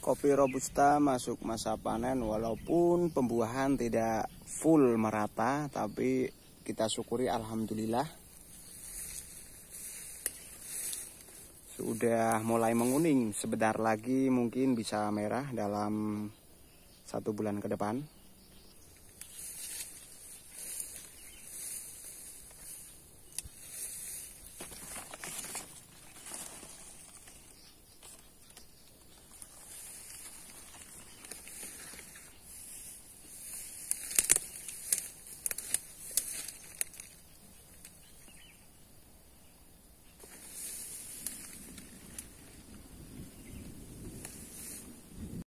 Kopi Robusta masuk masa panen walaupun pembuahan tidak full merata tapi kita syukuri Alhamdulillah Sudah mulai menguning sebentar lagi mungkin bisa merah dalam satu bulan ke depan